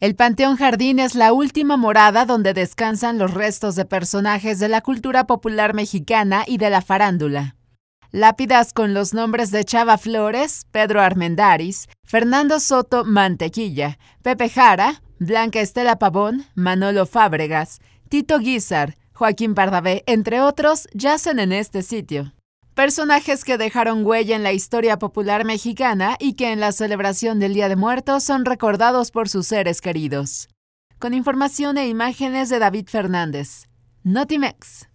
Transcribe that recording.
El Panteón Jardín es la última morada donde descansan los restos de personajes de la cultura popular mexicana y de la farándula. Lápidas con los nombres de Chava Flores, Pedro Armendaris, Fernando Soto Mantequilla, Pepe Jara, Blanca Estela Pavón, Manolo Fábregas, Tito Guizar, Joaquín Pardavé, entre otros, yacen en este sitio. Personajes que dejaron huella en la historia popular mexicana y que en la celebración del Día de Muertos son recordados por sus seres queridos. Con información e imágenes de David Fernández. Notimex.